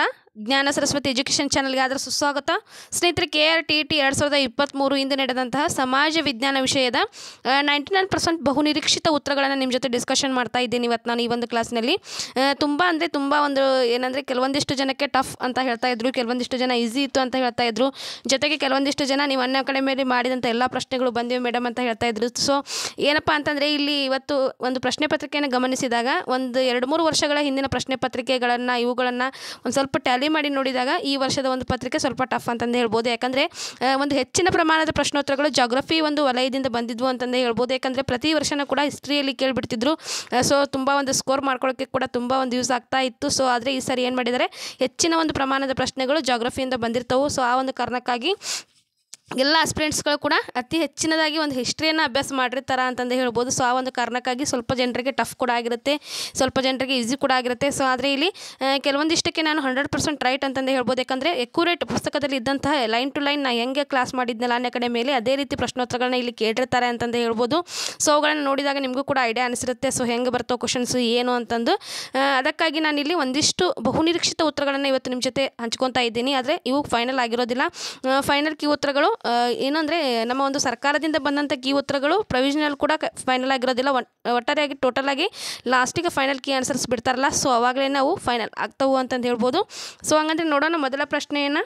ನಮಸ್ಕಾರ ಜ್ಞಾನ ಸರಸ್ವತಿ ಎಜುಕೇಷನ್ ಚಾನಲ್ಗೆ ಆದರೂ ಸುಸ್ವಾಗತ ಸ್ನೇಹಿತರೆ ಕೆ ಆರ್ ಟಿ ಟಿ ಎರಡು ಸಾವಿರದ ಇಪ್ಪತ್ತ್ಮೂರು ಇಂದು ನಡೆದಂತಹ ಸಮಾಜ ವಿಜ್ಞಾನ ವಿಷಯದ ನೈಂಟಿ ನೈನ್ ಪರ್ಸೆಂಟ್ ಬಹುನಿರೀಕ್ಷಿತ ಉತ್ತರಗಳನ್ನು ನಿಮ್ಮ ಜೊತೆ ಡಿಸ್ಕಷನ್ ಮಾಡ್ತಾ ಇದ್ದೀನಿ ಇವತ್ತು ನಾನು ಈ ಒಂದು ಕ್ಲಾಸ್ನಲ್ಲಿ ತುಂಬ ಅಂದರೆ ತುಂಬ ಒಂದು ಏನಂದರೆ ಕೆಲವೊಂದಿಷ್ಟು ಜನಕ್ಕೆ ಟಫ್ ಅಂತ ಹೇಳ್ತಾ ಇದ್ರು ಕೆಲವೊಂದಿಷ್ಟು ಜನ ಈಸಿ ಇತ್ತು ಅಂತ ಹೇಳ್ತಾ ಇದ್ರು ಜೊತೆಗೆ ಕೆಲವೊಂದಿಷ್ಟು ಜನ ನೀವು ಅನ್ನ ಕಡೆ ಮೇಲೆ ಮಾಡಿದಂಥ ಎಲ್ಲ ಪ್ರಶ್ನೆಗಳು ಬಂದಿವೆ ಮೇಡಮ್ ಅಂತ ಹೇಳ್ತಾ ಇದ್ರು ಸೊ ಏನಪ್ಪ ಅಂತಂದರೆ ಇಲ್ಲಿ ಇವತ್ತು ಒಂದು ಪ್ರಶ್ನೆ ಪತ್ರಿಕೆಯನ್ನು ಗಮನಿಸಿದಾಗ ಒಂದು ಎರಡು ಮೂರು ವರ್ಷಗಳ ಹಿಂದಿನ ಪ್ರಶ್ನೆ ಪತ್ರಿಕೆಗಳನ್ನು ಇವುಗಳನ್ನು ಒಂದು ಸ್ವಲ್ಪ ಟ್ಯಾಲಿ ಸ್ಟಡಿ ಮಾಡಿ ನೋಡಿದಾಗ ಈ ವರ್ಷದ ಒಂದು ಪತ್ರಿಕೆ ಸ್ವಲ್ಪ ಟಫ್ ಅಂತಂದು ಹೇಳ್ಬೋದು ಯಾಕಂದರೆ ಒಂದು ಹೆಚ್ಚಿನ ಪ್ರಮಾಣದ ಪ್ರಶ್ನೋತ್ತರಗಳು ಜಾಗ್ರಫಿ ಒಂದು ವಲಯದಿಂದ ಬಂದಿದ್ವು ಅಂತಂದೇ ಹೇಳ್ಬೋದು ಯಾಕಂದರೆ ಪ್ರತಿ ವರ್ಷನೂ ಕೂಡ ಹಿಸ್ಟ್ರಿಯಲ್ಲಿ ಕೇಳಿಬಿಡ್ತಿದ್ರು ಸೊ ತುಂಬ ಒಂದು ಸ್ಕೋರ್ ಮಾಡ್ಕೊಳ್ಳೋಕ್ಕೆ ಕೂಡ ತುಂಬ ಒಂದು ಯೂಸ್ ಆಗ್ತಾ ಇತ್ತು ಸೊ ಆದರೆ ಈ ಸರಿ ಏನು ಮಾಡಿದ್ದಾರೆ ಹೆಚ್ಚಿನ ಒಂದು ಪ್ರಮಾಣದ ಪ್ರಶ್ನೆಗಳು ಜಾಗ್ರಫಿಯಿಂದ ಬಂದಿರ್ತವೆ ಸೊ ಆ ಒಂದು ಕಾರಣಕ್ಕಾಗಿ ಎಲ್ಲ ಆಸ್ಪಿರೆಂಟ್ಸ್ಗಳು ಕೂಡ ಅತಿ ಹೆಚ್ಚಿನದಾಗಿ ಒಂದು ಹಿಸ್ಟ್ರಿಯನ್ನು ಅಭ್ಯಾಸ ಮಾಡಿರ್ತಾರೆ ಅಂತಂದು ಹೇಳ್ಬೋದು ಸೊ ಆ ಒಂದು ಕಾರಣಕ್ಕಾಗಿ ಸ್ವಲ್ಪ ಜನರಿಗೆ ಟಫ್ ಕೂಡ ಆಗಿರುತ್ತೆ ಸ್ವಲ್ಪ ಜನರಿಗೆ ಈಸಿ ಕೂಡ ಆಗಿರುತ್ತೆ ಸೊ ಆದರೆ ಇಲ್ಲಿ ಕೆಲವೊಂದಿಷ್ಟಕ್ಕೆ ನಾನು ಹಂಡ್ರೆಡ್ ಪರ್ಸೆಂಟ್ ರೈಟ್ ಅಂತಂದು ಹೇಳ್ಬೋದು ಯಾಕಂದರೆ ಎಕ್ಯುರೇಟ್ ಪುಸ್ತಕದಲ್ಲಿ ಇದ್ದಂತಹ ಲೈನ್ ಟು ಲೈನ್ ನಾ ಹೆಂಗೆ ಕ್ಲಾಸ್ ಮಾಡಿದ್ನಲ್ಲ ಅನ್ನೋ ಕಡೆ ಮೇಲೆ ಅದೇ ರೀತಿ ಪ್ರಶ್ನೋತ್ತರಗಳನ್ನ ಇಲ್ಲಿ ಕೇಳಿರ್ತಾರೆ ಅಂತಂದು ಹೇಳ್ಬೋದು ಸೊ ಅವುಗಳನ್ನು ನೋಡಿದಾಗ ನಿಮಗೂ ಕೂಡ ಐಡಿಯಾ ಅನಿಸಿರುತ್ತೆ ಸೊ ಹೆಂಗೆ ಬರ್ತೋ ಕ್ವಶನ್ಸು ಏನು ಅಂತಂದು ಅದಕ್ಕಾಗಿ ನಾನು ಇಲ್ಲಿ ಒಂದಿಷ್ಟು ಬಹುನಿರೀಕ್ಷಿತ ಉತ್ತರಗಳನ್ನು ಇವತ್ತು ನಿಮ್ಮ ಜೊತೆ ಹಂಚ್ಕೊತಾ ಇದ್ದೀನಿ ಆದರೆ ಇವು ಫೈನಲ್ ಆಗಿರೋದಿಲ್ಲ ಫೈನಲ್ ಕಿ ಉತ್ತರಗಳು ಏನಂದರೆ ನಮ್ಮ ಒಂದು ಸರ್ಕಾರದಿಂದ ಬಂದಂಥ ಕೀ ಉತ್ತರಗಳು ಪ್ರೊವಿಷನಲ್ ಕೂಡ ಫೈನಲ್ ಆಗಿರೋದಿಲ್ಲ ಒಟ್ಟಾರೆಯಾಗಿ ಆಗಿ ಲಾಸ್ಟಿಗೆ ಫೈನಲ್ ಕೀ ಆನ್ಸರ್ಸ್ ಬಿಡ್ತಾರಲ್ಲ ಸೊ ಅವಾಗಲೇ ನಾವು ಫೈನಲ್ ಆಗ್ತವು ಅಂತಂದು ಹೇಳ್ಬೋದು ಸೊ ಹಂಗಂದ್ರೆ ನೋಡೋಣ ಮೊದಲ ಪ್ರಶ್ನೆಯನ್ನು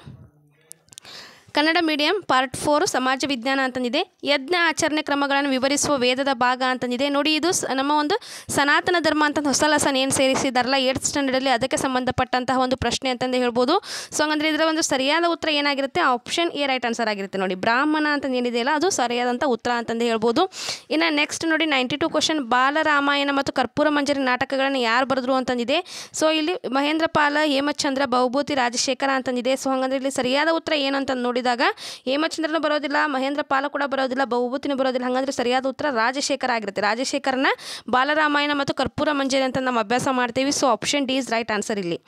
ಕನ್ನಡ ಮೀಡಿಯಂ ಪಾರ್ಟ್ ಫೋರ್ ಸಮಾಜ ವಿಜ್ಞಾನ ಅಂತಂದಿದೆ ಯಜ್ಞ ಆಚರಣೆ ಕ್ರಮಗಳನ್ನು ವಿವರಿಸುವ ವೇದದ ಭಾಗ ಅಂತಂದಿದೆ ನೋಡಿ ಇದು ನಮ್ಮ ಒಂದು ಸನಾತನ ಧರ್ಮ ಅಂತ ಹೊಸ ಲಸನ ಏನು ಸೇರಿಸಿದಾರಲ್ಲ ಏಟ್ ಸ್ಟ್ಯಾಂಡರ್ಡಲ್ಲಿ ಅದಕ್ಕೆ ಸಂಬಂಧಪಟ್ಟಂತಹ ಒಂದು ಪ್ರಶ್ನೆ ಅಂತಂದು ಹೇಳ್ಬೋದು ಸೊ ಹಂಗಂದ್ರೆ ಇದರ ಒಂದು ಸರಿಯಾದ ಉತ್ತರ ಏನಾಗಿರುತ್ತೆ ಆಪ್ಷನ್ ಎ ರೈಟ್ ಆನ್ಸರ್ ಆಗಿರುತ್ತೆ ನೋಡಿ ಬ್ರಾಹ್ಮಣ ಅಂತ ಏನಿದೆ ಅಲ್ಲ ಅದು ಸರಿಯಾದಂಥ ಉತ್ತರ ಅಂತಂದು ಹೇಳ್ಬೋದು ಇನ್ನು ನೆಕ್ಸ್ಟ್ ನೋಡಿ ನೈಂಟಿ ಟು ಕ್ವಶನ್ ಬಾಲರಾಮಾಯಣ ಮತ್ತು ಕರ್ಪೂರ ಮಂಜರಿ ನಾಟಕಗಳನ್ನು ಯಾರು ಬರೆದ್ರು ಅಂತಂದಿದೆ ಸೊ ಇಲ್ಲಿ ಮಹೇಂದ್ರ ಪಾಲ ಹೇಮಚಂದ್ರ ಬಹುಭೂತಿ ರಾಜಶೇಖರ ಅಂತಂದಿದೆ ಸೊ ಹಂಗಂದ್ರೆ ಇಲ್ಲಿ ಸರಿಯಾದ ಉತ್ತರ ಏನು ಅಂತ ನೋಡಿ ನೋಡಿದಾಗ ಹೇಮಚಂದ್ರನ ಬರೋದಿಲ್ಲ ಮಹೇಂದ್ರ ಪಾಲ ಕೂಡ ಬರೋದಿಲ್ಲ ಬಹುಭೂತಿನ ಬರೋದಿಲ್ಲ ಹಂಗಂದ್ರೆ ಸರಿಯಾದ ಉತ್ತರ ರಾಜಶೇಖರ ಆಗಿರುತ್ತೆ ರಾಜಶೇಖರನ ಬಾಲರಾಮಾಯಣ ಮತ್ತು ಕರ್ಪೂರ ಮಂಜರಿ ಅಂತ ನಾವು ಅಭ್ಯಾಸ ಮಾಡ್ತೀವಿ so option D is right answer ಇಲ್ಲಿ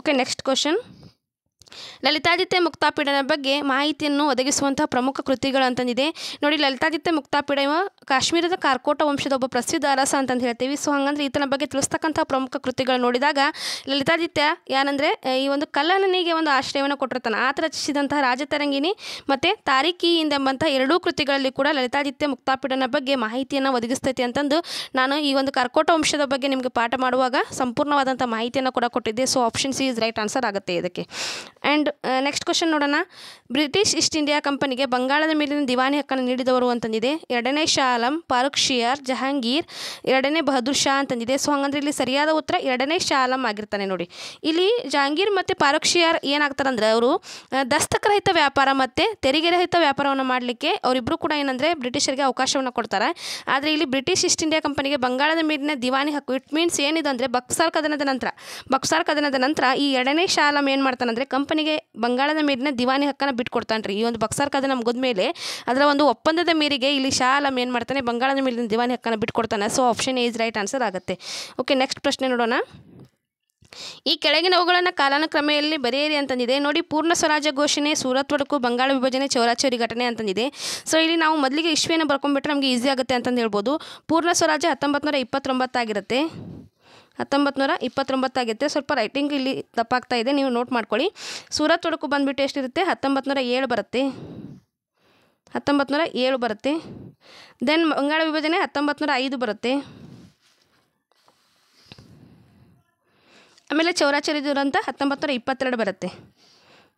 ಓಕೆ ನೆಕ್ಸ್ಟ್ ಕ್ವಶನ್ ಲಲಿತಾದಿತ್ಯ ಮುಕ್ತಾಪೀಡನ ಬಗ್ಗೆ ಮಾಹಿತಿಯನ್ನು ಒದಗಿಸುವಂತಹ ಪ್ರಮುಖ ಕೃತಿಗಳು ಅಂತಂದಿದೆ ನೋಡಿ ಲಲಿತಾದಿತ್ಯ ಮುಕ್ತಾಪೀಡ ಕಾಶ್ಮೀರದ ಕಾರ್ಕೋಟ ವಂಶದ ಒಬ್ಬ ಪ್ರಸಿದ್ಧ ಅರಸ ಅಂತಂದು ಹೇಳ್ತೀವಿ ಸೊ ಹಂಗಂದ್ರೆ ಈತನ ಬಗ್ಗೆ ತಿಳಿಸ್ತಕ್ಕಂಥ ಪ್ರಮುಖ ಕೃತಿಗಳು ನೋಡಿದಾಗ ಲಲಿತಾದಿತ್ಯ ಏನಂದ್ರೆ ಈ ಒಂದು ಕಲ್ಲನಿಗೆ ಒಂದು ಆಶ್ರಯವನ್ನು ಕೊಟ್ಟಿರ್ತಾನೆ ಆತ ರಚಿಸಿದಂತಹ ರಾಜತರಂಗಿಣಿ ಮತ್ತು ತಾರೀಕಿ ಎಂಬಂಥ ಎರಡೂ ಕೃತಿಗಳಲ್ಲಿ ಕೂಡ ಲಲಿತಾದಿತ್ಯ ಮುಕ್ತಾಪೀಡನ ಬಗ್ಗೆ ಮಾಹಿತಿಯನ್ನು ಒದಗಿಸ್ತೈತಿ ಅಂತಂದು ನಾನು ಈ ಒಂದು ಕಾರ್ಕೋಟ ವಂಶದ ಬಗ್ಗೆ ನಿಮಗೆ ಪಾಠ ಮಾಡುವಾಗ ಸಂಪೂರ್ಣವಾದಂಥ ಮಾಹಿತಿಯನ್ನು ಕೂಡ ಕೊಟ್ಟಿದ್ದೆ so option C is right answer ಆಗುತ್ತೆ ಇದಕ್ಕೆ ಆ್ಯಂಡ್ ನೆಕ್ಸ್ಟ್ ಕ್ವಶನ್ ನೋಡೋಣ ಬ್ರಿಟಿಷ್ ಈಸ್ಟ್ ಇಂಡಿಯಾ ಕಂಪನಿಗೆ ಬಂಗಾಳದ ಮೇಲಿನ ದಿವಾನಿ ಹಕ್ಕನ್ನು ನೀಡಿದವರು ಅಂತಂದಿದೆ ಎರಡನೇ ಶಾ ಆಲಂ ಫಾರೂಕ್ ಶಿಯಾರ್ ಜಹಾಂಗೀರ್ ಎರಡನೇ ಬಹದ್ದೂರ್ ಶಾ ಅಂತಂದಿದೆ ಸೊ ಹಂಗಂದ್ರೆ ಇಲ್ಲಿ ಸರಿಯಾದ ಉತ್ತರ ಎರಡನೇ ಶಾ ಆಗಿರ್ತಾನೆ ನೋಡಿ ಇಲ್ಲಿ ಜಹಾಂಗೀರ್ ಮತ್ತು ಫಾರೂಕ್ ಶಿಯಾರ್ ಏನಾಗ್ತಾರಂದ್ರೆ ಅವರು ದಸ್ತಕರಹಿತ ವ್ಯಾಪಾರ ಮತ್ತು ತೆರಿಗೆ ರಹಿತ ವ್ಯಾಪಾರವನ್ನು ಮಾಡಲಿಕ್ಕೆ ಅವರಿಬ್ಬರು ಕೂಡ ಏನಂದರೆ ಬ್ರಿಟಿಷರಿಗೆ ಅವಕಾಶವನ್ನು ಕೊಡ್ತಾರೆ ಆದರೆ ಇಲ್ಲಿ ಬ್ರಿಟಿಷ್ ಈಸ್ಟ್ ಇಂಡಿಯಾ ಕಂಪನಿಗೆ ಬಂಗಾಳದ ಮೇಲಿನ ದಿವಾನಿ ಹಕ್ಕು ಇಟ್ ಮೀನ್ಸ್ ಏನಿದೆ ಅಂದರೆ ಬಕ್ಸಾರ್ ಕದನದ ನಂತರ ಬಕ್ಸಾರ್ ಕದನದ ನಂತರ ಈ ಎರಡನೇ ಶಾ ಆಲಂ ಏನು ಮಾಡ್ತಾನಂದರೆ ಕಂಪ್ ವೆಂಕಟಪ್ಪನಿಗೆ ಬಂಗಾಳದ ಮೇಲಿನ ದಿವಾನಿ ಹಕ್ಕನ್ನು ಬಿಟ್ಕೊಡ್ತಾನೆ ರೀ ಈ ಒಂದು ಬಕ್ಸಾರ್ ಕದನ ಮುಗಿದ್ಮೇಲೆ ಅದರ ಒಂದು ಒಪ್ಪಂದದ ಮೇರೆಗೆ ಇಲ್ಲಿ ಶಾ ಆಲಮ್ ಏನು ಮಾಡ್ತಾನೆ ಬಂಗಾಳದ ಮೇಲಿನ ದಿವಾನಿ ಹಕ್ಕನ್ನು ಬಿಟ್ಕೊಡ್ತಾನೆ so option is right answer ಆಗುತ್ತೆ ಓಕೆ ನೆಕ್ಸ್ಟ್ ಪ್ರಶ್ನೆ ನೋಡೋಣ ಈ ಕೆಳಗಿನವುಗಳನ್ನು ಕಾಲಾನುಕ್ರಮೆಯಲ್ಲಿ ಬರೆಯಿರಿ ಅಂತಂದಿದೆ ನೋಡಿ ಪೂರ್ಣ ಸ್ವರಾಜ್ಯ ಘೋಷಣೆ ಸೂರತ್ ಒಡಕು ಬಂಗಾಳ ವಿಭಜನೆ ಚೌರಾಚೌರಿ ಘಟನೆ ಅಂತಂದಿದೆ ಸೊ ಇಲ್ಲಿ ನಾವು ಮೊದಲಿಗೆ ಇಶ್ವಿಯನ್ನು ಬರ್ಕೊಂಡ್ಬಿಟ್ರೆ ನಮಗೆ ಈಸಿ ಆಗುತ್ತೆ ಅಂತಂದು ಹೇಳ್ಬೋದು ಪೂರ್ಣ ಸ್ವರಾಜ್ಯ ಹತ್ತೊಂಬತ್ತು ನೂರ ಇಪ್ಪತ್ತೊಂಬತ್ತಾಗಿರುತ್ತೆ ಹತ್ತೊಂಬತ್ತು ನೂರ ಇಪ್ಪತ್ತೊಂಬತ್ತಾಗಿರುತ್ತೆ ಸ್ವಲ್ಪ ರೈಟಿಂಗ್ ಇಲ್ಲಿ ತಪ್ಪಾಗ್ತಾ ಇದೆ ನೀವು ನೋಟ್ ಮಾಡ್ಕೊಳ್ಳಿ ಸೂರತ್ ತೊಡಕು ಬಂದುಬಿಟ್ಟು ಎಷ್ಟಿರುತ್ತೆ ಹತ್ತೊಂಬತ್ತು ನೂರ ಏಳು ಬರುತ್ತೆ ಹತ್ತೊಂಬತ್ತು ನೂರ ಏಳು ಬರುತ್ತೆ ದೆನ್ ಬಂಗಾಳ ವಿಭಜನೆ ಹತ್ತೊಂಬತ್ತು ನೂರ ಐದು ಬರುತ್ತೆ ಆಮೇಲೆ ಚೌರಾಚರಿ ಅಂತ ಹತ್ತೊಂಬತ್ತು ನೂರ ಇಪ್ಪತ್ತೆರಡು ಬರುತ್ತೆ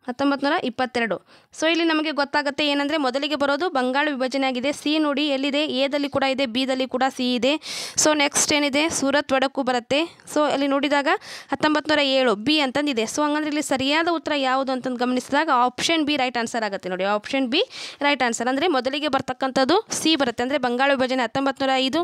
ಹತ್ತೊಂಬತ್ತು ನೂರ ಇಪ್ಪತ್ತೆರಡು ಸೊ ಇಲ್ಲಿ ನಮಗೆ ಗೊತ್ತಾಗುತ್ತೆ ಏನಂದರೆ ಮೊದಲಿಗೆ ಬರೋದು ಬಂಗಾಳ ವಿಭಜನೆ ಆಗಿದೆ ಸಿ ನೋಡಿ ಎಲ್ಲಿದೆ ಎದಲ್ಲಿ ಕೂಡ ಇದೆ ಬಿದಲ್ಲಿ ಕೂಡ ಸಿ ಇದೆ ಸೊ ನೆಕ್ಸ್ಟ್ ಏನಿದೆ ಸೂರತ್ ಒಡಕು ಬರುತ್ತೆ ಸೊ ಅಲ್ಲಿ ನೋಡಿದಾಗ ಹತ್ತೊಂಬತ್ತು ಏಳು ಬಿ ಅಂತಂದಿದೆ ಸೊ ಹಂಗಂದ್ರೆ ಇಲ್ಲಿ ಸರಿಯಾದ ಉತ್ತರ ಯಾವುದು ಅಂತಂದು ಗಮನಿಸಿದಾಗ ಆಪ್ಷನ್ ಬಿ ರೈಟ್ ಆನ್ಸರ್ ಆಗುತ್ತೆ ನೋಡಿ ಆಪ್ಷನ್ ಬಿ ರೈಟ್ ಆನ್ಸರ್ ಅಂದರೆ ಮೊದಲಿಗೆ ಬರ್ತಕ್ಕಂಥದ್ದು ಸಿ ಬರುತ್ತೆ ಅಂದರೆ ಬಂಗಾಳ ವಿಭಜನೆ ಹತ್ತೊಂಬತ್ತು ಐದು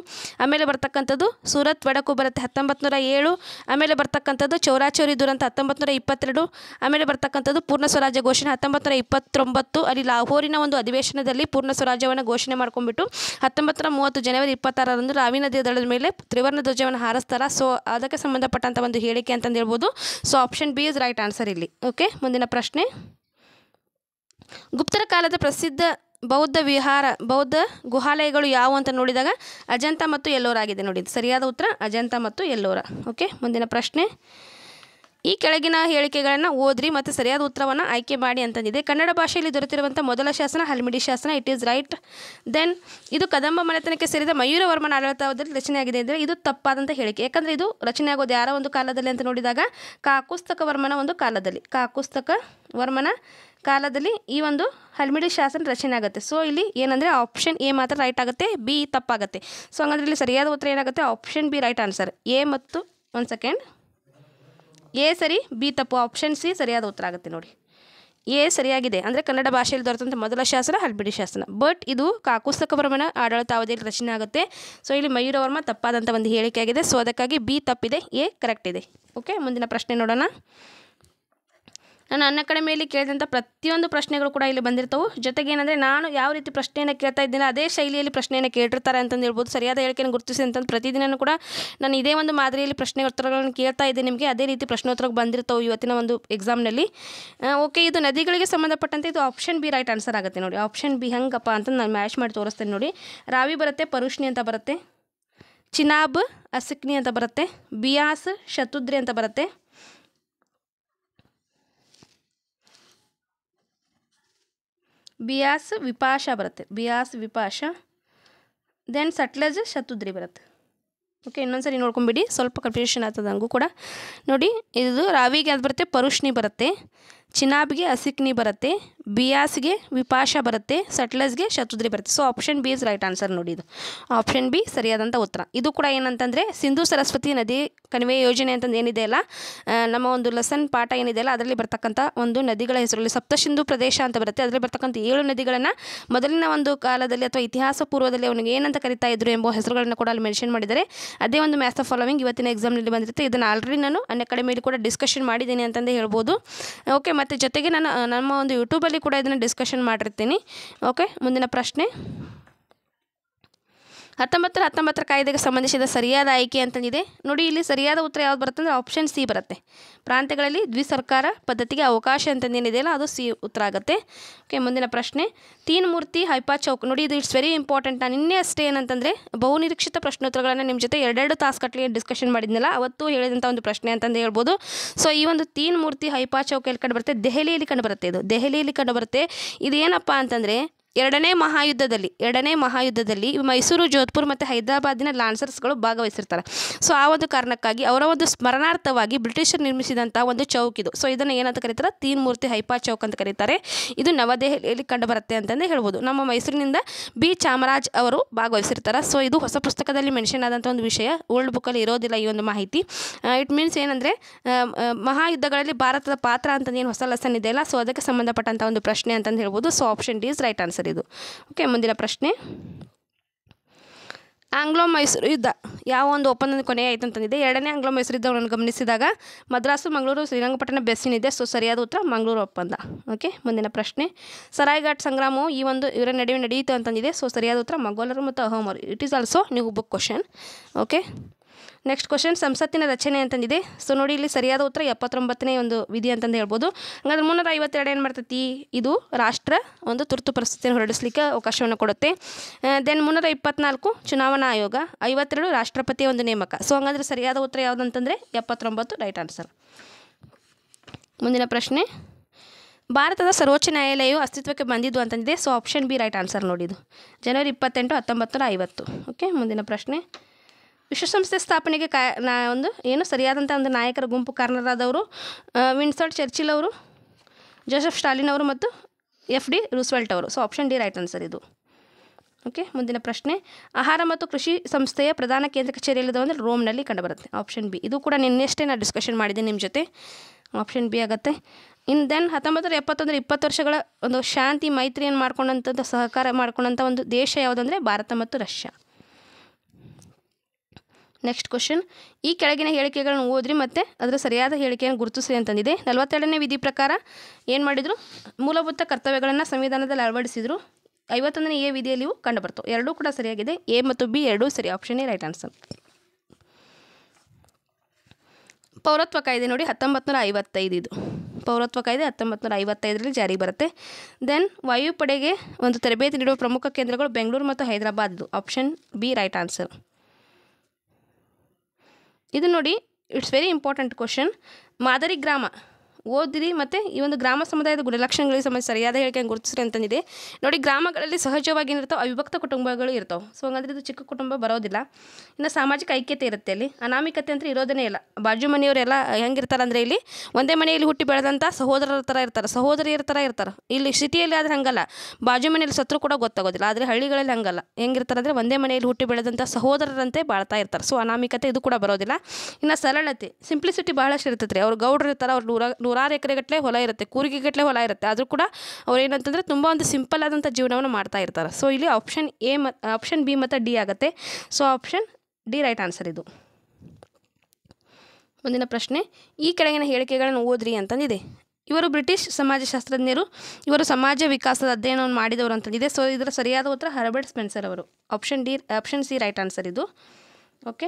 ಆಮೇಲೆ ಬರ್ತಕ್ಕಂಥದ್ದು ಸೂರತ್ ಒಡಕು ಬರುತ್ತೆ ಹತ್ತೊಂಬತ್ತು ಏಳು ಆಮೇಲೆ ಬರ್ತಕ್ಕಂಥದ್ದು ಚೌರಾಚೌರಿ ದುರಂತ ಅಂತ ಹತ್ತೊಂಬತ್ತು ಇಪ್ಪತ್ತೆರಡು ಆಮೇಲೆ ಬರ್ತಕ್ಕಂಥದ್ದು ಪೂರ್ಣ ಸ್ವರಾಜ್ಯ ಘೋಷಣೆ ಹತ್ತೊಂಬತ್ತು ಇಪ್ಪತ್ತೊಂಬತ್ತು ಅಲ್ಲಿ ಲಾಹೋರಿನ ಒಂದು ಅಧಿವೇಶನದಲ್ಲಿ ಪೂರ್ಣ ಸ್ವರಾಜ್ಯವನ್ನು ಘೋಷಣೆ ಮಾಡ್ಕೊಂಡ್ಬಿಟ್ಟು ಹತ್ತೊಂಬತ್ತರ ಮೂವತ್ತು ಜನವರಿ ಇಪ್ಪತ್ತಾರರಂದು ರಾವಿ ನದಿಯ ದಳದ ಮೇಲೆ ತ್ರಿವರ್ಣ ಧ್ವಜವನ್ನು ಹಾರಿಸ್ತಾರೆ ಸೊ ಅದಕ್ಕೆ ಸಂಬಂಧಪಟ್ಟಂಥ ಒಂದು ಹೇಳಿಕೆ ಅಂತಂದು ಹೇಳ್ಬೋದು so option B is right answer ಇಲ್ಲಿ ಓಕೆ ಮುಂದಿನ ಪ್ರಶ್ನೆ ಗುಪ್ತರ ಕಾಲದ ಪ್ರಸಿದ್ಧ ಬೌದ್ಧ ವಿಹಾರ ಬೌದ್ಧ ಗುಹಾಲಯಗಳು ಯಾವುವು ಅಂತ ನೋಡಿದಾಗ ಅಜಂತ ಮತ್ತು ಎಲ್ಲೋರ ಆಗಿದೆ ನೋಡಿ ಸರಿಯಾದ ಉತ್ತರ ಅಜಂತ ಮತ್ತು ಎಲ್ಲೋರ ಓಕೆ ಮುಂದಿನ ಪ್ರಶ್ನೆ ಈ ಕೆಳಗಿನ ಹೇಳಿಕೆಗಳನ್ನು ಓದ್ರಿ ಮತ್ತು ಸರಿಯಾದ ಉತ್ತರವನ್ನು ಆಯ್ಕೆ ಮಾಡಿ ಅಂತಂದಿದೆ ಕನ್ನಡ ಭಾಷೆಯಲ್ಲಿ ದೊರೆತಿರುವಂಥ ಮೊದಲ ಶಾಸನ ಹಲ್ಮಿಡಿ ಶಾಸನ ಇಟ್ ಈಸ್ ರೈಟ್ ದೆನ್ ಇದು ಕದಂಬ ಮನೆತನಕ್ಕೆ ಸೇರಿದ ಮಯೂರವರ್ಮನ ಆಡಳಿತದಲ್ಲಿ ರಚನೆಯಾಗಿದೆ ಅಂದರೆ ಇದು ತಪ್ಪಾದಂಥ ಹೇಳಿಕೆ ಯಾಕಂದರೆ ಇದು ರಚನೆಯಾಗೋದು ಯಾರ ಒಂದು ಕಾಲದಲ್ಲಿ ಅಂತ ನೋಡಿದಾಗ ಕಾಕುಸ್ತಕ ವರ್ಮನ ಒಂದು ಕಾಲದಲ್ಲಿ ಕಾಕುಸ್ತಕ ವರ್ಮನ ಕಾಲದಲ್ಲಿ ಈ ಒಂದು ಹಲ್ಮಿಡಿ ಶಾಸನ ರಚನೆ ಆಗುತ್ತೆ ಸೊ ಇಲ್ಲಿ ಏನಂದರೆ ಆಪ್ಷನ್ ಎ ಮಾತ್ರ ರೈಟ್ ಆಗುತ್ತೆ ಬಿ ತಪ್ಪಾಗುತ್ತೆ ಸೊ ಹಂಗಂದ್ರೆ ಇಲ್ಲಿ ಸರಿಯಾದ ಉತ್ತರ ಏನಾಗುತ್ತೆ option B right answer A ಮತ್ತು ಒಂದು ಸೆಕೆಂಡ್ ಎ ಸರಿ ಬಿ ತಪ್ಪು ಆಪ್ಷನ್ ಸಿ ಸರಿಯಾದ ಉತ್ತರ ಆಗುತ್ತೆ ನೋಡಿ ಎ ಸರಿಯಾಗಿದೆ ಅಂದರೆ ಕನ್ನಡ ಭಾಷೆಯಲ್ಲಿ ದೊರೆತಂಥ ಮೊದಲ ಶಾಸನ ಹಲ್ಬಿಡಿ ಶಾಸನ ಬಟ್ ಇದು ಕಾಕುಸ್ತಕವರ್ಮನ ಆಡಳಿತಾವಧಿಯಲ್ಲಿ ರಚನೆ ಆಗುತ್ತೆ ಸೊ ಇಲ್ಲಿ ಮಯೂರವರ್ಮ ತಪ್ಪಾದಂಥ ಒಂದು ಹೇಳಿಕೆಯಾಗಿದೆ ಸೊ ಅದಕ್ಕಾಗಿ ಬಿ ತಪ್ಪಿದೆ ಎ ಕರೆಕ್ಟ್ ಇದೆ ಓಕೆ ಮುಂದಿನ ಪ್ರಶ್ನೆ ನೋಡೋಣ ನಾನು ನನ್ನ ಕಡೆ ಮೇಲೆ ಕೇಳಿದಂಥ ಪ್ರತಿಯೊಂದು ಪ್ರಶ್ನೆಗಳು ಕೂಡ ಇಲ್ಲಿ ಬಂದಿರ್ತವೆ ಜೊತೆಗೆ ಏನಂದರೆ ನಾನು ಯಾವ ರೀತಿ ಪ್ರಶ್ನೆಯನ್ನು ಕೇಳ್ತಾ ಇದ್ದೀನಿ ಅದೇ ಶೈಲಿಯಲ್ಲಿ ಪ್ರಶ್ನೆಯನ್ನು ಕೇಳಿರ್ತಾರೆ ಅಂತಂದು ಹೇಳ್ಬೋದು ಸರಿಯಾದ ಹೇಳಿಕೆಯನ್ನು ಗುರುತಿಸಿ ಅಂತಂದು ಪ್ರತಿದಿನವೂ ಕೂಡ ನಾನು ಇದೇ ಒಂದು ಮಾದರಿಯಲ್ಲಿ ಪ್ರಶ್ನೆ ಉತ್ತರಗಳನ್ನು ಕೇಳ್ತಾ ಇದ್ದೀನಿ ನಿಮಗೆ ಅದೇ ರೀತಿ ಪ್ರಶ್ನೋತ್ತರಕ್ಕೆ ಬಂದಿರ್ತವೆ ಇವತ್ತಿನ ಒಂದು ಎಕ್ಸಾಮ್ನಲ್ಲಿ ಓಕೆ ಇದು ನದಿಗಳಿಗೆ ಸಂಬಂಧಪಟ್ಟಂತೆ ಇದು ಆಪ್ಷನ್ ಬಿ ರೈಟ್ ಆನ್ಸರ್ ಆಗುತ್ತೆ ನೋಡಿ ಆಪ್ಷನ್ ಬಿ ಹೆಂಗಪ್ಪ ಅಂತ ನಾನು ಮ್ಯಾಶ್ ಮಾಡಿ ತೋರಿಸ್ತೇನೆ ನೋಡಿ ರಾವಿ ಬರುತ್ತೆ ಪರುಷ್ಣಿ ಅಂತ ಬರುತ್ತೆ ಚಿನಾಬ್ ಅಸಿಕ್ನಿ ಅಂತ ಬರುತ್ತೆ ಬಿಯಾಸ್ ಶತುದ್ರಿ ಅಂತ ಬರುತ್ತೆ ಬಿಯಾಸ್ ವಿಪಾಶ ಬರುತ್ತೆ ಬಿಯಾಸ್ ವಿಪಾಶ ದೆನ್ ಸಟ್ಲಜ್ ಶತುದ್ರಿ ಬರುತ್ತೆ ಓಕೆ ಇನ್ನೊಂದು ಸರಿ ನೋಡ್ಕೊಂಬಿಡಿ ಸ್ವಲ್ಪ ಕನ್ಫ್ಯೂಷನ್ ಆಗ್ತದೆ ಹಂಗೂ ಕೂಡ ನೋಡಿ ಇದು ರಾವಿಗೆ ಅದು ಬರುತ್ತೆ ಪರುಷ್ಣಿ ಬರುತ್ತೆ ಚಿನಾಬ್ಗೆ ಅಸಿಕ್ನಿ ಬರುತ್ತೆ ಬಿಯಾಸ್ಗೆ ವಿಪಾಶ ಬರುತ್ತೆ ಸಟ್ಲಸ್ಗೆ ಶತ್ರುದ್ರಿ ಬರುತ್ತೆ so option B is right answer ನೋಡಿ ಇದು ಆಪ್ಷನ್ ಬಿ ಸರಿಯಾದಂಥ ಉತ್ತರ ಇದು ಕೂಡ ಏನಂತಂದರೆ ಸಿಂಧು ಸರಸ್ವತಿ ನದಿ ಕಣಿವೆ ಯೋಜನೆ ಅಂತಂದು ಏನಿದೆ ಅಲ್ಲ ನಮ್ಮ ಒಂದು ಲೆಸನ್ ಪಾಠ ಏನಿದೆ ಅಲ್ಲ ಅದರಲ್ಲಿ ಬರ್ತಕ್ಕಂಥ ಒಂದು ನದಿಗಳ ಹೆಸರಲ್ಲಿ ಸಪ್ತಸಿಂಧು ಪ್ರದೇಶ ಅಂತ ಬರುತ್ತೆ ಅದರಲ್ಲಿ ಬರ್ತಕ್ಕಂಥ ಏಳು ನದಿಗಳನ್ನು ಮೊದಲಿನ ಒಂದು ಕಾಲದಲ್ಲಿ ಅಥವಾ ಇತಿಹಾಸ ಪೂರ್ವದಲ್ಲಿ ಅವನಿಗೆ ಏನಂತ ಕರಿತಾ ಇದ್ರು ಎಂಬ ಹೆಸರುಗಳನ್ನು ಕೂಡ ಅಲ್ಲಿ ಮೆನ್ಷನ್ ಮಾಡಿದ್ದಾರೆ ಅದೇ ಒಂದು ಮ್ಯಾಥ್ ಆಫ್ ಫಾಲೋವಿಂಗ್ ಇವತ್ತಿನ ಎಕ್ಸಾಮ್ನಲ್ಲಿ ಬಂದಿರುತ್ತೆ ಇದನ್ನು ಆಲ್ರೆಡಿ ನಾನು ಮೇಲೆ ಕೂಡ ಡಿಸ್ಕಷನ್ ಮಾಡಿದ್ದೀನಿ ಅಂತಂದು ಹೇಳ್ಬೋದು ಓಕೆ ಮತ್ತು ಜೊತೆಗೆ ನಾನು ನಮ್ಮ ಒಂದು ಯೂಟ್ಯೂಬಲ್ಲಿ ಕೂಡ ಇದನ್ನು ಡಿಸ್ಕಷನ್ ಮಾಡಿರ್ತೀನಿ ಓಕೆ ಮುಂದಿನ ಪ್ರಶ್ನೆ ಹತ್ತೊಂಬತ್ತರ ಹತ್ತೊಂಬತ್ತರ ಕಾಯ್ದೆಗೆ ಸಂಬಂಧಿಸಿದ ಸರಿಯಾದ ಆಯ್ಕೆ ಅಂತಂದಿದೆ ನೋಡಿ ಇಲ್ಲಿ ಸರಿಯಾದ ಉತ್ತರ ಯಾವ್ದು ಬರುತ್ತೆ ಅಂದರೆ ಆಪ್ಷನ್ ಸಿ ಬರುತ್ತೆ ಪ್ರಾಂತ್ಯಗಳಲ್ಲಿ ದ್ವಿಸರ್ಕಾರ ಪದ್ಧತಿಗೆ ಅವಕಾಶ ಅಲ್ಲ ಅದು ಸಿ ಉತ್ತರ ಆಗುತ್ತೆ ಓಕೆ ಮುಂದಿನ ಪ್ರಶ್ನೆ ತೀನ್ ಮೂರ್ತಿ ಹೈಪಾ ಚೌಕ್ ನೋಡಿ ಇದು ಇಟ್ಸ್ ವೆರಿ ಇಂಪಾರ್ಟೆಂಟ್ ನಾನು ನಿನ್ನೆ ಅಷ್ಟೇ ಏನಂತಂದರೆ ಬಹುನಿರೀಕ್ಷಿತ ಪ್ರಶ್ನೋತ್ತರಗಳನ್ನು ನಿಮ್ಮ ಜೊತೆ ಎರಡೆರಡು ತಾಸು ಕಟ್ಲಿ ಡಿಸ್ಕಷನ್ ಮಾಡಿದ್ನಲ್ಲ ಅವತ್ತು ಹೇಳಿದಂಥ ಒಂದು ಪ್ರಶ್ನೆ ಅಂತಂದು ಹೇಳ್ಬೋದು ಸೊ ಈ ಒಂದು ತೀನ್ ಮೂರ್ತಿ ಹೈಪಾ ಚೌಕ್ ಎಲ್ಲಿ ಕಂಡು ಬರುತ್ತೆ ದೆಹಲಿಯಲ್ಲಿ ಕಂಡು ಬರುತ್ತೆ ಇದು ದೆಹಲಿಯಲ್ಲಿ ಕಂಡು ಬರುತ್ತೆ ಇದೇನಪ್ಪ ಅಂತಂದರೆ ಎರಡನೇ ಮಹಾಯುದ್ಧದಲ್ಲಿ ಎರಡನೇ ಮಹಾಯುದ್ಧದಲ್ಲಿ ಮೈಸೂರು ಜೋಧ್ಪುರ್ ಮತ್ತು ಹೈದರಾಬಾದಿನ ಲಾನ್ಸರ್ಸ್ಗಳು ಭಾಗವಹಿಸಿರ್ತಾರೆ ಸೊ ಆ ಒಂದು ಕಾರಣಕ್ಕಾಗಿ ಅವರ ಒಂದು ಸ್ಮರಣಾರ್ಥವಾಗಿ ಬ್ರಿಟಿಷರು ನಿರ್ಮಿಸಿದಂಥ ಒಂದು ಚೌಕ್ ಇದು ಸೊ ಇದನ್ನು ಏನಂತ ಕರೀತಾರೆ ತೀನ್ ಮೂರ್ತಿ ಹೈಪಾ ಚೌಕ್ ಅಂತ ಕರೀತಾರೆ ಇದು ನವದೆಹಲಿಯಲ್ಲಿ ಕಂಡುಬರುತ್ತೆ ಅಂತಂದೇ ಹೇಳ್ಬೋದು ನಮ್ಮ ಮೈಸೂರಿನಿಂದ ಬಿ ಚಾಮರಾಜ್ ಅವರು ಭಾಗವಹಿಸಿರ್ತಾರೆ ಸೊ ಇದು ಹೊಸ ಪುಸ್ತಕದಲ್ಲಿ ಮೆನ್ಷನ್ ಆದಂಥ ಒಂದು ವಿಷಯ ಓಲ್ಡ್ ಬುಕ್ಕಲ್ಲಿ ಇರೋದಿಲ್ಲ ಈ ಒಂದು ಮಾಹಿತಿ ಇಟ್ ಮೀನ್ಸ್ ಏನಂದರೆ ಮಹಾಯುದ್ಧಗಳಲ್ಲಿ ಭಾರತದ ಪಾತ್ರ ಅಂತಂದೇನು ಹೊಸ ಲೆಸನ್ ಇದೆಯಲ್ಲ ಸೊ ಅದಕ್ಕೆ ಸಂಬಂಧಪಟ್ಟಂಥ ಒಂದು ಪ್ರಶ್ನೆ ಅಂತಂದು ಹೇಳ್ಬೋದು so option D is right answer answer ಇದು ಓಕೆ ಮುಂದಿನ ಪ್ರಶ್ನೆ ಆಂಗ್ಲೋ ಮೈಸೂರು ಯುದ್ಧ ಯಾವ ಒಂದು ಒಪ್ಪಂದದ ಕೊನೆಯ ಆಯಿತು ಅಂತಂದಿದೆ ಎರಡನೇ ಆಂಗ್ಲೋ ಮೈಸೂರು ಯುದ್ಧವನ್ನು ಗಮನಿಸಿದಾಗ ಮದ್ರಾಸು ಮಂಗಳೂರು ಶ್ರೀರಂಗಪಟ್ಟಣ ಬೆಸ್ಸಿನಿದೆ ಸೊ ಸರಿಯಾದ ಉತ್ತರ ಮಂಗಳೂರು ಒಪ್ಪಂದ ಓಕೆ ಮುಂದಿನ ಪ್ರಶ್ನೆ ಸರಾಯ್ಘಾಟ್ ಸಂಗ್ರಾಮವು ಈ ಒಂದು ಇವರ ನಡುವೆ ನಡೆಯಿತು ಅಂತಂದಿದೆ ಸೊ ಸರಿಯಾದ ಉತ್ತರ ಮಗೋಲರು ಮತ್ತು ಅಹೋಮರು it is also new book question okay next question ಸಂಸತ್ತಿನ ರಚನೆ ಅಂತಂದಿದೆ ಸೊ ನೋಡಿ ಇಲ್ಲಿ ಸರಿಯಾದ ಉತ್ತರ ಎಪ್ಪತ್ತೊಂಬತ್ತನೇ ಒಂದು ವಿಧಿ ಅಂತಂದು ಹೇಳ್ಬೋದು ಹಂಗಾದ್ರೆ ಮುನ್ನೂರ ಐವತ್ತೆರಡು ಏನು ಮಾಡ್ತೈತಿ ಇದು ರಾಷ್ಟ್ರ ಒಂದು ತುರ್ತು ಪರಿಸ್ಥಿತಿಯನ್ನು ಹೊರಡಿಸಲಿಕ್ಕೆ ಅವಕಾಶವನ್ನು ಕೊಡುತ್ತೆ ದೆನ್ ಮುನ್ನೂರ ಇಪ್ಪತ್ನಾಲ್ಕು ಚುನಾವಣಾ ಆಯೋಗ ಐವತ್ತೆರಡು ರಾಷ್ಟ್ರಪತಿಯ ಒಂದು ನೇಮಕ ಸೊ ಹಂಗಾದ್ರೆ ಸರಿಯಾದ ಉತ್ತರ ಯಾವುದಂತಂದರೆ ಎಪ್ಪತ್ತೊಂಬತ್ತು ರೈಟ್ ಆನ್ಸರ್ ಮುಂದಿನ ಪ್ರಶ್ನೆ ಭಾರತದ ಸರ್ವೋಚ್ಚ ನ್ಯಾಯಾಲಯವು ಅಸ್ತಿತ್ವಕ್ಕೆ ಬಂದಿದ್ದು ಅಂತಂದಿದೆ so option B right answer ನೋಡಿದ್ದು ಜನವರಿ ಇಪ್ಪತ್ತೆಂಟು ಹತ್ತೊಂಬತ್ತು ನೂರ ಐವತ್ತು ಓಕೆ ಮುಂದಿನ ಪ್ರಶ್ನೆ ವಿಶ್ವಸಂಸ್ಥೆ ಸ್ಥಾಪನೆಗೆ ಕಾ ನಾ ಒಂದು ಏನು ಸರಿಯಾದಂಥ ಒಂದು ನಾಯಕರ ಗುಂಪು ಕಾರಣರಾದವರು ವಿನ್ಸರ್ಟ್ ಚರ್ಚಿಲ್ ಅವರು ಜೋಸೆಫ್ ಸ್ಟಾಲಿನ್ ಅವರು ಮತ್ತು ಎಫ್ ಡಿ ರೂಸ್ವೆಲ್ಟ್ ಅವರು so option D right answer ಇದು ಓಕೆ ಮುಂದಿನ ಪ್ರಶ್ನೆ ಆಹಾರ ಮತ್ತು ಕೃಷಿ ಸಂಸ್ಥೆಯ ಪ್ರಧಾನ ಕೇಂದ್ರ ಕಚೇರಿಯಲ್ಲಿದೆ ಅಂದರೆ ರೋಮ್ನಲ್ಲಿ ಕಂಡುಬರುತ್ತೆ ಆಪ್ಷನ್ ಬಿ ಇದು ಕೂಡ ನಿನ್ನೆಷ್ಟೇ ನಾನು ಡಿಸ್ಕಷನ್ ಮಾಡಿದ್ದೆ ನಿಮ್ಮ ಜೊತೆ ಆಪ್ಷನ್ ಬಿ ಆಗುತ್ತೆ ಇನ್ ದೆನ್ ಹತ್ತೊಂಬತ್ತು ಎಪ್ಪತ್ತೊಂದರ ಇಪ್ಪತ್ತು ವರ್ಷಗಳ ಒಂದು ಶಾಂತಿ ಮೈತ್ರಿಯನ್ನು ಮಾಡ್ಕೊಂಡಂಥದ್ದು ಸಹಕಾರ ಮಾಡ್ಕೊಂಡಂಥ ಒಂದು ದೇಶ ಯಾವುದಂದರೆ ಭಾರತ ಮತ್ತು ರಷ್ಯಾ ನೆಕ್ಸ್ಟ್ ಕ್ವಶನ್ ಈ ಕೆಳಗಿನ ಹೇಳಿಕೆಗಳನ್ನು ಓದ್ರಿ ಮತ್ತೆ ಅದರ ಸರಿಯಾದ ಹೇಳಿಕೆಯನ್ನು ಗುರುತಿಸ್ರಿ ಅಂತಂದಿದೆ ನಲವತ್ತೆರಡನೇ ವಿಧಿ ಪ್ರಕಾರ ಏನು ಮಾಡಿದರು ಮೂಲಭೂತ ಕರ್ತವ್ಯಗಳನ್ನು ಸಂವಿಧಾನದಲ್ಲಿ ಅಳವಡಿಸಿದ್ರು ಐವತ್ತೊಂದನೇ ಎ ವಿಧಿಯಲ್ಲಿಯೂ ಕಂಡು ಕಂಡುಬರ್ತವೆ ಎರಡೂ ಕೂಡ ಸರಿಯಾಗಿದೆ ಎ ಮತ್ತು ಬಿ ಎರಡೂ ಸರಿ ಆಪ್ಷನ್ ರೈಟ್ ಆನ್ಸರ್ ಪೌರತ್ವ ಕಾಯ್ದೆ ನೋಡಿ ಹತ್ತೊಂಬತ್ತು ಐವತ್ತೈದು ಇದು ಪೌರತ್ವ ಕಾಯ್ದೆ ಹತ್ತೊಂಬತ್ತು ನೂರ ಐವತ್ತೈದರಲ್ಲಿ ಜಾರಿ ಬರುತ್ತೆ ದೆನ್ ವಾಯುಪಡೆಗೆ ಒಂದು ತರಬೇತಿ ನೀಡುವ ಪ್ರಮುಖ ಕೇಂದ್ರಗಳು ಬೆಂಗಳೂರು ಮತ್ತು Hyderabad option B right answer ಇದು ನೋಡಿ ಇಟ್ಸ್ ವೆರಿ ಇಂಪಾರ್ಟೆಂಟ್ ಕ್ವಶನ್ ಮಾದರಿ ಗ್ರಾಮ ಓದಿರಿ ಮತ್ತು ಈ ಒಂದು ಗ್ರಾಮ ಸಮುದಾಯದ ಗುಣಲಕ್ಷಣಗಳಿಗೆ ಸಂಬಂಧ ಸರಿಯಾದ ಹೇಳಿಕೆ ಗುರುತಿಸ್ರಿ ಅಂತಂದಿದೆ ನೋಡಿ ಗ್ರಾಮಗಳಲ್ಲಿ ಸಹಜವಾಗಿ ಏನಿರ್ತವೆ ಅವಿಭಕ್ತ ಕುಟುಂಬಗಳು ಇರ್ತವೆ ಸೊ ಹಂಗಂದ್ರೆ ಇದು ಚಿಕ್ಕ ಕುಟುಂಬ ಬರೋದಿಲ್ಲ ಇನ್ನು ಸಾಮಾಜಿಕ ಐಕ್ಯತೆ ಇರುತ್ತೆ ಅಲ್ಲಿ ಅನಾಮಿಕತೆ ಅಂತ ಇರೋದೇ ಇಲ್ಲ ಬಾಜು ಮನೆಯವರೆಲ್ಲ ಹೆಂಗಿರ್ತಾರೆ ಅಂದರೆ ಇಲ್ಲಿ ಒಂದೇ ಮನೆಯಲ್ಲಿ ಹುಟ್ಟಿ ಬೆಳೆದಂಥ ಸಹೋದರರ ಥರ ಇರ್ತಾರೆ ಸಹೋದರಿಯರ ಥರ ಇರ್ತಾರೆ ಇಲ್ಲಿ ಸಿಟಿಯಲ್ಲಿ ಆದರೆ ಹಂಗಲ್ಲ ಬಾಜು ಮನೆಯಲ್ಲಿ ಸತ್ರು ಕೂಡ ಗೊತ್ತಾಗೋದಿಲ್ಲ ಆದರೆ ಹಳ್ಳಿಗಳಲ್ಲಿ ಹಂಗಲ್ಲ ಹೆಂಗಿರ್ತಾರೆ ಅಂದರೆ ಒಂದೇ ಮನೆಯಲ್ಲಿ ಹುಟ್ಟಿ ಬೆಳೆದಂಥ ಸಹೋದರರಂತೆ ಬಾಳ್ತಾ ಇರ್ತಾರೆ ಸೊ ಅನಾಮಿಕತೆ ಇದು ಕೂಡ ಬರೋದಿಲ್ಲ ಇನ್ನು ಸರಳತೆ ಸಿಂಪ್ಲಿಸಿಟಿ ಬಹಳಷ್ಟು ಇರ್ತದೆ ರೀ ಅವ್ರು ಗೌಡ್ರು ಇರ್ತಾರೆ ಅವ್ರು ನೂರ ನೂರಾರು ಎಕರೆಗಟ್ಟಲೆ ಹೊಲ ಇರುತ್ತೆ ಕೂರಿಗೆಗಟ್ಟಲೆ ಹೊಲ ಇರುತ್ತೆ ಆದರೂ ಕೂಡ ಏನಂತಂದರೆ ತುಂಬ ಒಂದು ಸಿಂಪಲ್ ಆದಂಥ ಜೀವನವನ್ನು ಮಾಡ್ತಾ ಇರ್ತಾರೆ ಸೊ ಇಲ್ಲಿ ಆಪ್ಷನ್ ಎ ಆಪ್ಷನ್ ಬಿ ಮತ್ತು ಡಿ ಆಗುತ್ತೆ so option D right answer ಇದು ಮುಂದಿನ ಪ್ರಶ್ನೆ ಈ ಕೆಳಗಿನ ಹೇಳಿಕೆಗಳನ್ನು ಓದ್ರಿ ಅಂತಂದಿದೆ ಇವರು ಬ್ರಿಟಿಷ್ ಸಮಾಜಶಾಸ್ತ್ರಜ್ಞರು ಇವರು ಸಮಾಜ ವಿಕಾಸದ ಅಧ್ಯಯನವನ್ನು ಮಾಡಿದವರು ಅಂತಂದಿದೆ ಸೊ ಇದರ ಸರಿಯಾದ ಉತ್ತರ ಹರ್ಬರ್ಟ್ ಸ್ಪೆನ್ಸರ್ ಅವರು option D option C right answer ಇದು ಓಕೆ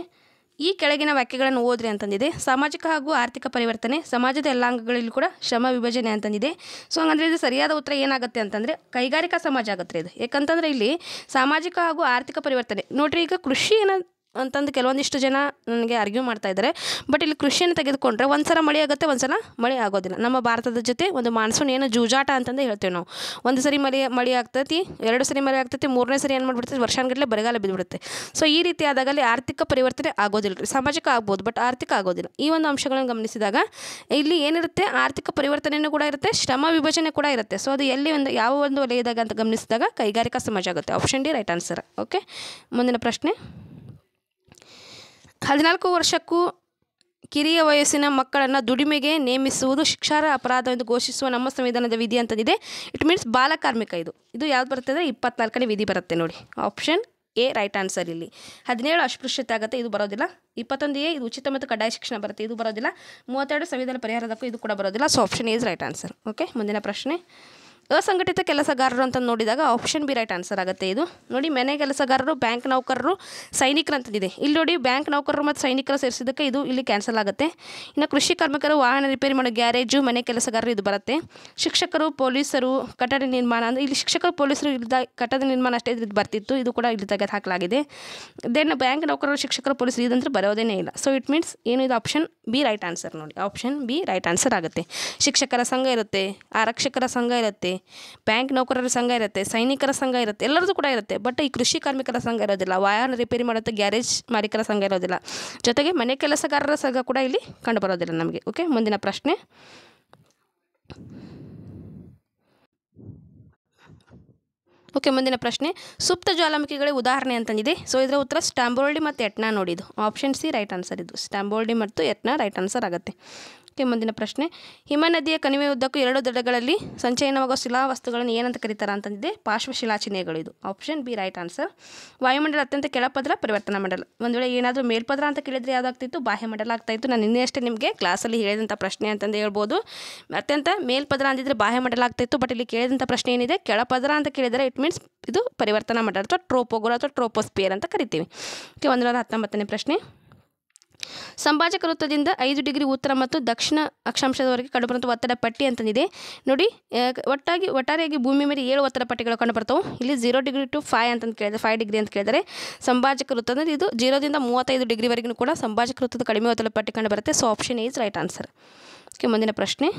ಈ ಕೆಳಗಿನ ವಾಕ್ಯಗಳನ್ನು ಓದ್ರಿ ಅಂತಂದಿದೆ ಸಾಮಾಜಿಕ ಹಾಗೂ ಆರ್ಥಿಕ ಪರಿವರ್ತನೆ ಸಮಾಜದ ಎಲ್ಲ ಅಂಗಗಳಲ್ಲಿ ಕೂಡ ಶ್ರಮ ವಿಭಜನೆ ಅಂತಂದಿದೆ ಸೊ ಹಂಗಂದ್ರೆ ಇದು ಸರಿಯಾದ ಉತ್ತರ ಏನಾಗುತ್ತೆ ಅಂತಂದರೆ ಕೈಗಾರಿಕಾ ಸಮಾಜ ಆಗುತ್ತೆ ಇದು ಯಾಕಂತಂದರೆ ಇಲ್ಲಿ ಸಾಮಾಜಿಕ ಹಾಗೂ ಆರ್ಥಿಕ ಪರಿವರ್ತನೆ ನೋಡ್ರಿ ಈಗ ಕೃಷಿ ಏನ ಅಂತಂದು ಕೆಲವೊಂದಿಷ್ಟು ಜನ ನನಗೆ ಆರ್ಗ್ಯೂ ಮಾಡ್ತಾ ಇದ್ದಾರೆ ಬಟ್ ಇಲ್ಲಿ ಕೃಷಿಯನ್ನು ತೆಗೆದುಕೊಂಡ್ರೆ ಒಂದು ಸಲ ಮಳೆ ಆಗುತ್ತೆ ಒಂದು ಸಲ ಮಳೆ ಆಗೋದಿಲ್ಲ ನಮ್ಮ ಭಾರತದ ಜೊತೆ ಒಂದು ಮಾನ್ಸೂನ್ ಏನು ಜೂಜಾಟ ಅಂತಂದು ಹೇಳ್ತೇವೆ ನಾವು ಒಂದು ಸರಿ ಮಳೆ ಮಳೆ ಆಗ್ತೈತಿ ಎರಡು ಸರಿ ಮಳೆ ಆಗ್ತೈತಿ ಮೂರನೇ ಸರಿ ಏನು ಮಾಡಿಬಿಡ್ತೈತಿ ವರ್ಷಾನ್ಗಟ್ಟಲೆ ಬರಗಾಲ ಬಿದ್ದುಬಿಡುತ್ತೆ ಸೊ ಈ ರೀತಿ ಆದಾಗ ಅಲ್ಲಿ ಆರ್ಥಿಕ ಪರಿವರ್ತನೆ ಆಗೋದಿಲ್ಲ ರೀ ಸಾಮಾಜಿಕ ಆಗ್ಬೋದು ಬಟ್ ಆರ್ಥಿಕ ಆಗೋದಿಲ್ಲ ಈ ಒಂದು ಅಂಶಗಳನ್ನು ಗಮನಿಸಿದಾಗ ಇಲ್ಲಿ ಏನಿರುತ್ತೆ ಆರ್ಥಿಕ ಪರಿವರ್ತನೆಯೂ ಕೂಡ ಇರುತ್ತೆ ಶ್ರಮ ವಿಭಜನೆ ಕೂಡ ಇರುತ್ತೆ ಸೊ ಅದು ಎಲ್ಲಿ ಒಂದು ಯಾವ ಒಂದು ವಲಯದಾಗ ಅಂತ ಗಮನಿಸಿದಾಗ ಕೈಗಾರಿಕಾ ಸಮಾಜ ಆಗುತ್ತೆ option D right answer okay ಮುಂದಿನ ಪ್ರಶ್ನೆ ಹದಿನಾಲ್ಕು ವರ್ಷಕ್ಕೂ ಕಿರಿಯ ವಯಸ್ಸಿನ ಮಕ್ಕಳನ್ನು ದುಡಿಮೆಗೆ ನೇಮಿಸುವುದು ಶಿಕ್ಷಾರ ಅಪರಾಧ ಎಂದು ಘೋಷಿಸುವ ನಮ್ಮ ಸಂವಿಧಾನದ ವಿಧಿ ಅಂತದಿದೆ ಇಟ್ ಮೀನ್ಸ್ ಬಾಲಕಾರ್ಮಿಕ ಇದು ಇದು ಯಾವ್ದು ಬರುತ್ತೆ ಅಂದರೆ ಇಪ್ಪತ್ನಾಲ್ಕನೇ ವಿಧಿ ಬರುತ್ತೆ ನೋಡಿ ಆಪ್ಷನ್ ಎ ರೈಟ್ ಆನ್ಸರ್ ಇಲ್ಲಿ ಹದಿನೇಳು ಅಸ್ಪೃಶ್ಯತೆ ಆಗುತ್ತೆ ಇದು ಬರೋದಿಲ್ಲ ಇಪ್ಪತ್ತೊಂದು ಎ ಇದು ಉಚಿತ ಮತ್ತು ಕಡ್ಡಾಯ ಶಿಕ್ಷಣ ಬರುತ್ತೆ ಇದು ಬರೋದಿಲ್ಲ ಮೂವತ್ತೆರಡು ಸಂವಿಧಾನ ಪರಿಹಾರದಕ್ಕೂ ಇದು ಕೂಡ ಬರೋದಿಲ್ಲ so option is right answer okay ಮುಂದಿನ ಪ್ರಶ್ನೆ ಅಸಂಘಟಿತ ಕೆಲಸಗಾರರು ಅಂತ ನೋಡಿದಾಗ ಆಪ್ಷನ್ ಬಿ ರೈಟ್ ಆನ್ಸರ್ ಆಗುತ್ತೆ ಇದು ನೋಡಿ ಮನೆ ಕೆಲಸಗಾರರು ಬ್ಯಾಂಕ್ ನೌಕರರು ಸೈನಿಕರು ಅಂತಂದಿದೆ ಇಲ್ಲಿ ನೋಡಿ ಬ್ಯಾಂಕ್ ನೌಕರರು ಮತ್ತು ಸೈನಿಕರು ಸೇರಿಸಿದ್ದಕ್ಕೆ ಇದು ಇಲ್ಲಿ ಕ್ಯಾನ್ಸಲ್ ಆಗುತ್ತೆ ಇನ್ನು ಕೃಷಿ ಕಾರ್ಮಿಕರು ವಾಹನ ರಿಪೇರಿ ಮಾಡೋ ಗ್ಯಾರೇಜು ಮನೆ ಕೆಲಸಗಾರರು ಇದು ಬರುತ್ತೆ ಶಿಕ್ಷಕರು ಪೊಲೀಸರು ಕಟ್ಟಡ ನಿರ್ಮಾಣ ಅಂದರೆ ಇಲ್ಲಿ ಶಿಕ್ಷಕರು ಪೊಲೀಸರು ಇಲ್ಲದ ಕಟ್ಟಡ ನಿರ್ಮಾಣ ಅಷ್ಟೇ ಇದು ಬರ್ತಿತ್ತು ಇದು ಕೂಡ ಇಲ್ಲಿ ತೆಗೆದು ಹಾಕಲಾಗಿದೆ ದೆನ್ ಬ್ಯಾಂಕ್ ನೌಕರರು ಶಿಕ್ಷಕರು ಪೊಲೀಸರು ಇದಂತೂ ಬರೋದೇನೇ ಇಲ್ಲ ಸೊ ಇಟ್ ಮೀನ್ಸ್ ಏನು ಇದು ಆಪ್ಷನ್ ಬಿ ರೈಟ್ ಆನ್ಸರ್ ನೋಡಿ ಆಪ್ಷನ್ ಬಿ ರೈಟ್ ಆನ್ಸರ್ ಆಗುತ್ತೆ ಶಿಕ್ಷಕರ ಸಂಘ ಇರುತ್ತೆ ಆರಕ್ಷಕರ ಸಂಘ ಇರುತ್ತೆ ಬ್ಯಾಂಕ್ ನೌಕರರ ಸಂಘ ಇರುತ್ತೆ ಸೈನಿಕರ ಸಂಘ ಇರುತ್ತೆ ಎಲ್ಲರದ್ದು ಕೂಡ ಇರುತ್ತೆ ಬಟ್ ಈ ಕೃಷಿ ಕಾರ್ಮಿಕರ ಸಂಘ ಇರೋದಿಲ್ಲ ವಾಹನ ರಿಪೇರಿ ಮಾಡುತ್ತೆ ಗ್ಯಾರೇಜ್ ಮಾಲೀಕರ ಸಂಘ ಇರೋದಿಲ್ಲ ಜೊತೆಗೆ ಮನೆ ಕೆಲಸಗಾರರ ಸಂಘ ಕೂಡ ಇಲ್ಲಿ ಕಂಡುಬರೋದಿಲ್ಲ ನಮಗೆ ಓಕೆ ಮುಂದಿನ ಪ್ರಶ್ನೆ ಓಕೆ ಮುಂದಿನ ಪ್ರಶ್ನೆ ಸುಪ್ತ ಜ್ವಾಲಾಮುಖಿಗಳಿಗೆ ಉದಾಹರಣೆ ಅಂತಂದಿದೆ ಸೊ ಇದರ ಉತ್ತರ ಸ್ಟಾಂಬೋಲ್ಡಿ ಮತ್ತು ಎಟ್ನಾ ನೋಡಿದ್ದು ಆಪ್ಷನ್ ಸಿ ರೈಟ್ ಆನ್ಸರ್ ಇದು ಸ್ಟಾಂಬೋಲ್ಡಿ ಮತ್ತು ಎಟ್ನಾ ರೈಟ್ ಆನ್ಸರ್ ಆಗುತ್ತೆ ಓಕೆ ಮುಂದಿನ ಪ್ರಶ್ನೆ ಹಿಮನದಿಯ ಕಣಿವೆ ಉದ್ದಕ್ಕೂ ಎರಡು ದಡಗಳಲ್ಲಿ ಸಂಚಯನವಾಗುವ ವಸ್ತುಗಳನ್ನು ಏನಂತ ಕರೀತಾರ ಅಂತಂದಿದೆ ಪಾರ್ಶ್ವಶಿಲಾಚಿಹ್ನೆಗಳು ಇದು ಆಪ್ಷನ್ ಬಿ ರೈಟ್ ಆನ್ಸರ್ ವಾಯುಮಂಡಲ ಅತ್ಯಂತ ಕೆಳಪದ್ರ ಪರಿವರ್ತನಾ ಮಂಡಲ ಒಂದು ವೇಳೆ ಏನಾದರೂ ಮೇಲ್ಪದ್ರ ಅಂತ ಕೇಳಿದರೆ ಯಾವುದಾಗ್ತಿತ್ತು ಆಗ್ತಾ ಇತ್ತು ನಾನು ನಿನ್ನೆ ಅಷ್ಟೇ ನಿಮಗೆ ಕ್ಲಾಸಲ್ಲಿ ಹೇಳಿದಂಥ ಪ್ರಶ್ನೆ ಅಂತಂದು ಹೇಳ್ಬೋದು ಅತ್ಯಂತ ಮೇಲ್ಪದರ ಅಂದಿದ್ರೆ ಆಗ್ತಾ ಇತ್ತು ಬಟ್ ಇಲ್ಲಿ ಕೇಳಿದಂಥ ಪ್ರಶ್ನೆ ಏನಿದೆ ಕೆಳಪದ್ರ ಅಂತ ಕೇಳಿದರೆ ಇಟ್ ಮೀನ್ಸ್ ಇದು ಪರಿವರ್ತನಾ ಮಂಡಲ ಅಥವಾ ಟ್ರೋಪೋಗೋರ್ ಅಥವಾ ಟ್ರೋಪೋಸ್ಪಿಯರ್ ಅಂತ ಕರಿತೀವಿ ಓಕೆ ಒಂದು ನೂರ ಹತ್ತೊಂಬತ್ತನೇ ಪ್ರಶ್ನೆ ಸಂಭಾಜಕ ವೃತ್ತದಿಂದ ಐದು ಡಿಗ್ರಿ ಉತ್ತರ ಮತ್ತು ದಕ್ಷಿಣ ಅಕ್ಷಾಂಶದವರೆಗೆ ಕಂಡುಬರುವಂಥ ಒತ್ತಡ ಪಟ್ಟಿ ಅಂತಂದಿದೆ ನೋಡಿ ಒಟ್ಟಾಗಿ ಒಟ್ಟಾರೆಯಾಗಿ ಭೂಮಿ ಮೇಲೆ ಏಳು ಒತ್ತಡ ಪಟ್ಟಿಗಳು ಕಂಡುಬರ್ತವೆ ಇಲ್ಲಿ ಜೀರೋ ಡಿಗ್ರಿ ಟು ಫೈವ್ ಅಂತ ಕೇಳಿದರೆ ಫೈವ್ ಡಿಗ್ರಿ ಅಂತ ಕೇಳಿದರೆ ಸಂಭಾಜಕ ವೃತ್ತ ಅಂದರೆ ಇದು ಜೀರೋದಿಂದ ಮೂವತ್ತೈದು ಡಿಗ್ರಿವರೆಗೂ ಕೂಡ ಸಂಭಾಜಕ ವೃತ್ತದ ಕಡಿಮೆ ಒತ್ತಡ ಪಟ್ಟಿ ಕಂಡುಬರುತ್ತೆ so option is right answer okay ಮುಂದಿನ ಪ್ರಶ್ನೆ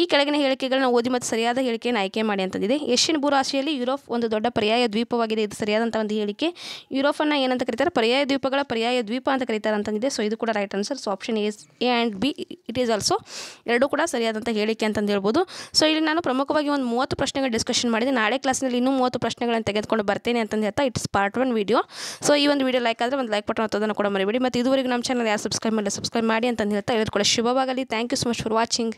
ಈ ಕೆಳಗಿನ ಹೇಳಿಕೆಗಳನ್ನ ಓದಿ ಮತ್ತು ಸರಿಯಾದ ಹೇಳಿಕೆಯನ್ನು ಆಯ್ಕೆ ಮಾಡಿ ಅಂತಂದಿದೆ ಏಷ್ಯನ್ ಭೂರಾಶಿಯಲ್ಲಿ ಯುರೋಪ್ ಒಂದು ದೊಡ್ಡ ಪರ್ಯಾಯ ದ್ವೀಪವಾಗಿದೆ ಇದು ಸರಿಯಾದಂಥ ಒಂದು ಹೇಳಿಕೆ ಯುರೋಪನ್ನು ಏನಂತ ಕರೀತಾರೆ ಪರ್ಯಾಯ ದ್ವೀಪಗಳ ಪರ್ಯಾಯ ದ್ವೀಪ ಅಂತ ಕರೀತಾರೆ ಅಂತಂದಿದೆ ಸೊ ಇದು ಕೂಡ right answer so option is A and B it is also ಎರಡೂ ಕೂಡ ಸರಿಯಾದಂಥ ಹೇಳಿಕೆ ಅಂತಂದು ಹೇಳ್ಬೋದು ಸೊ ಇಲ್ಲಿ ನಾನು ಪ್ರಮುಖವಾಗಿ ಒಂದು ಮೂವತ್ತು ಪ್ರಶ್ನೆಗಳು ಡಿಸ್ಕಷನ್ ಮಾಡಿದೆ ನಾಳೆ ಕ್ಲಾಸ್ನಲ್ಲಿ ಇನ್ನೂ ಮೂವತ್ತು ಪ್ರಶ್ನೆಗಳನ್ನು ತೆಗೆದುಕೊಂಡು ಬರ್ತೇನೆ ಅಂತಂದು ಹೇಳ್ತಾ it's part one video so ಈ ಒಂದು ವೀಡಿಯೋ ಲೈಕ್ ಆದರೆ ಒಂದು ಲೈಕ್ ಬಟನ್ ಅದನ್ನು ಕೂಡ ಮರಿಬೇಡಿ ಮತ್ತು ಇದುವರೆಗೂ ನಮ್ಮ ಚಾನಲ್ ಯಾರು ಸಬ್ಸ್ಕ್ರೈಬ್ ಮಾಡಿ ಸಬ್ಸ್ಕ್ರೈಬ್ ಮಾಡಿ ಅಂತಂದು ಹೇಳ್ತಾ ಇವತ್ತು ಕೂಡ ಶುಭವಾಗಲಿ thank you so much for watching